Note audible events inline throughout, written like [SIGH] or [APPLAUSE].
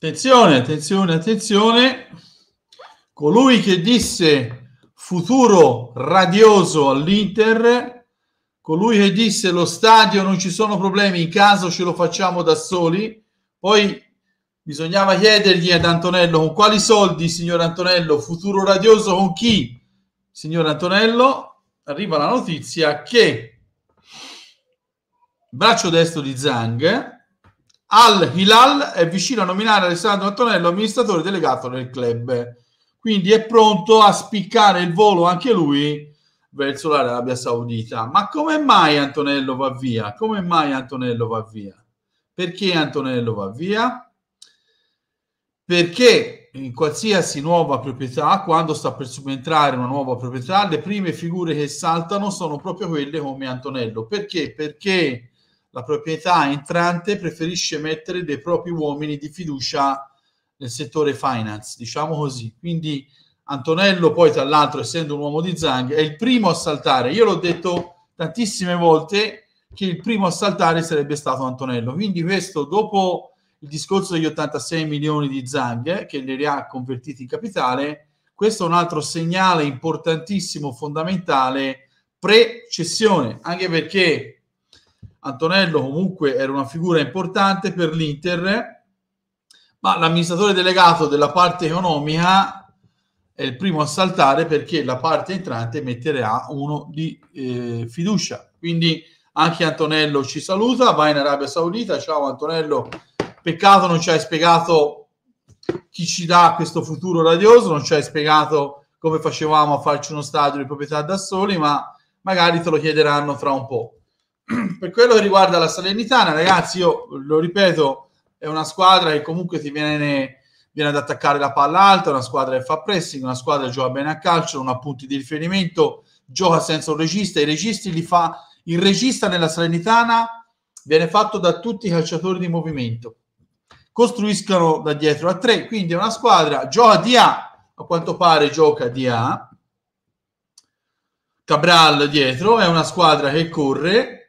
Attenzione, attenzione, attenzione. Colui che disse futuro radioso all'Inter, colui che disse lo stadio non ci sono problemi, in caso ce lo facciamo da soli, poi bisognava chiedergli ad Antonello con quali soldi, signor Antonello, futuro radioso con chi? Signor Antonello, arriva la notizia che braccio destro di Zang al-Hilal è vicino a nominare Alessandro Antonello amministratore delegato del club, quindi è pronto a spiccare il volo anche lui verso l'Arabia Saudita. Ma come mai Antonello va via? Come mai Antonello va via? Perché Antonello va via? Perché in qualsiasi nuova proprietà, quando sta per subentrare una nuova proprietà, le prime figure che saltano sono proprio quelle come Antonello. Perché? Perché la proprietà entrante preferisce mettere dei propri uomini di fiducia nel settore finance, diciamo così. Quindi Antonello poi tra l'altro essendo un uomo di Zang è il primo a saltare. Io l'ho detto tantissime volte che il primo a saltare sarebbe stato Antonello. Quindi questo dopo il discorso degli 86 milioni di Zang eh, che li ha convertiti in capitale, questo è un altro segnale importantissimo, fondamentale pre-cessione, anche perché Antonello comunque era una figura importante per l'Inter, ma l'amministratore delegato della parte economica è il primo a saltare perché la parte entrante metterà uno di eh, fiducia. Quindi anche Antonello ci saluta, va in Arabia Saudita. Ciao Antonello, peccato non ci hai spiegato chi ci dà questo futuro radioso, non ci hai spiegato come facevamo a farci uno stadio di proprietà da soli, ma magari te lo chiederanno fra un po'. [CLEARS THROAT] per quello che riguarda la Salernitana, ragazzi, io lo ripeto, è una squadra che comunque ti viene, viene ad attaccare la palla alta, una squadra che fa pressing, una squadra che gioca bene a calcio, non ha punti di riferimento, gioca senza un regista, i registi li fa... Il regista nella Salernitana viene fatto da tutti i calciatori di movimento. Costruiscono da dietro a tre, quindi è una squadra, gioca di A, a quanto pare gioca di A. Cabral dietro, è una squadra che corre,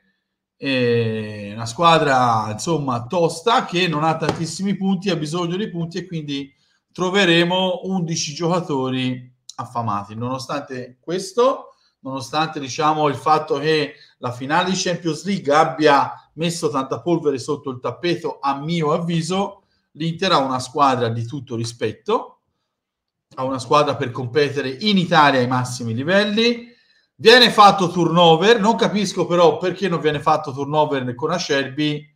è una squadra insomma tosta che non ha tantissimi punti, ha bisogno di punti e quindi troveremo 11 giocatori affamati. Nonostante questo, nonostante diciamo il fatto che la finale di Champions League abbia messo tanta polvere sotto il tappeto, a mio avviso, l'Inter ha una squadra di tutto rispetto, ha una squadra per competere in Italia ai massimi livelli, Viene fatto turnover, non capisco però perché non viene fatto turnover con Acerbi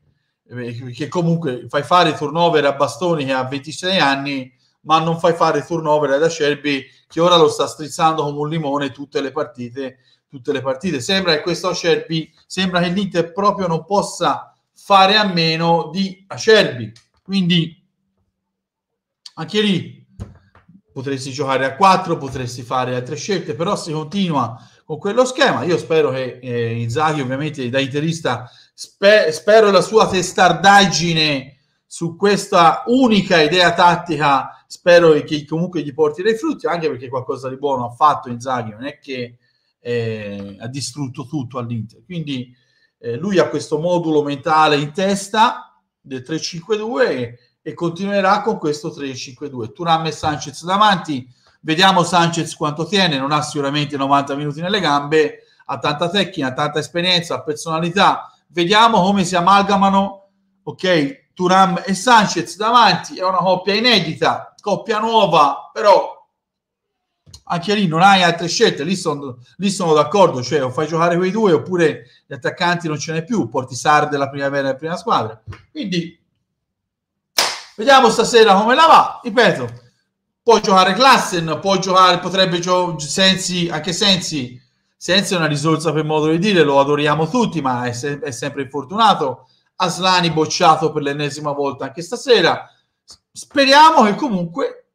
eh, che comunque fai fare turnover a Bastoni che ha 26 anni, ma non fai fare turnover ad Acerbi che ora lo sta strizzando come un limone tutte le partite. Tutte le partite. Sembra che questo Acerbi sembra che l'Inter proprio non possa fare a meno di Acerbi Quindi anche lì potresti giocare a 4, potresti fare altre scelte, però se continua o quello schema. Io spero che eh, Inzaghi, ovviamente da interista, spe- spero la sua testardaggine su questa unica idea tattica, spero che comunque gli porti dei frutti, anche perché qualcosa di buono ha fatto Inzaghi, non è che eh, ha distrutto tutto all'Inter. Quindi eh, lui ha questo modulo mentale in testa del 3-5-2 e, e continuerà con questo 3-5-2. Turam e Sanchez davanti, Vediamo Sanchez quanto tiene, non ha sicuramente 90 minuti nelle gambe, ha tanta tecnica, tanta esperienza, personalità. Vediamo come si amalgamano, ok, Turam e Sanchez davanti, è una coppia inedita, coppia nuova, però anche lì non hai altre scelte, lì, son, lì sono d'accordo, cioè o fai giocare quei due oppure gli attaccanti non ce n'è più, porti Portisar della primavera e prima squadra. Quindi vediamo stasera come la va, ripeto, può giocare Klassen, può giocare, potrebbe giocare Sensi, anche Sensi, Sensi è una risorsa per modo di dire, lo adoriamo tutti, ma è, se- è sempre infortunato. Aslani bocciato per l'ennesima volta anche stasera. Speriamo che comunque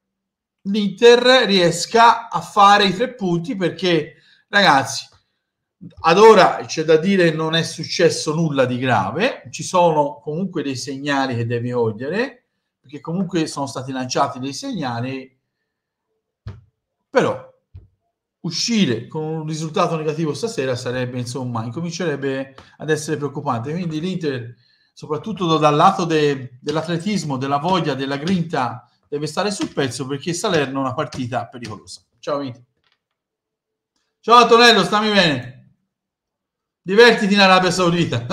l'Inter riesca a fare i tre punti perché, ragazzi, ad ora c'è da dire che non è successo nulla di grave, ci sono comunque dei segnali che devi cogliere, perché comunque sono stati lanciati dei segnali però uscire con un risultato negativo stasera sarebbe, insomma, incomincerebbe ad essere preoccupante. Quindi l'Inter, soprattutto dal lato de- dell'atletismo, della voglia, della grinta, deve stare sul pezzo perché Salerno è una partita pericolosa. Ciao Vito. Ciao Antonello, stammi bene. Divertiti in Arabia Saudita. [LAUGHS]